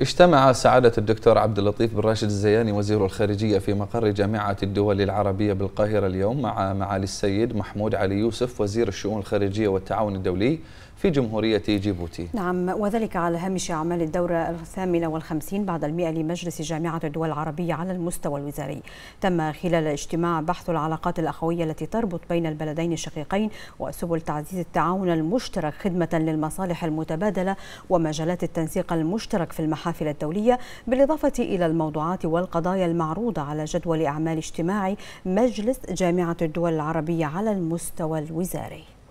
اجتمع سعادة الدكتور عبد اللطيف بن راشد الزياني وزير الخارجية في مقر جامعة الدول العربية بالقاهرة اليوم مع معالي السيد محمود علي يوسف وزير الشؤون الخارجية والتعاون الدولي في جمهورية جيبوتي نعم وذلك على هامش أعمال الدورة الثامنة والخمسين بعد المئة لمجلس جامعة الدول العربية على المستوى الوزاري تم خلال الاجتماع بحث العلاقات الأخوية التي تربط بين البلدين الشقيقين وسبل تعزيز التعاون المشترك خدمة للمصالح المتبادلة ومجالات التنسيق المشترك في المحافل الحافلة الدولية بالإضافة إلى الموضوعات والقضايا المعروضة على جدول أعمال اجتماع مجلس جامعة الدول العربية على المستوى الوزاري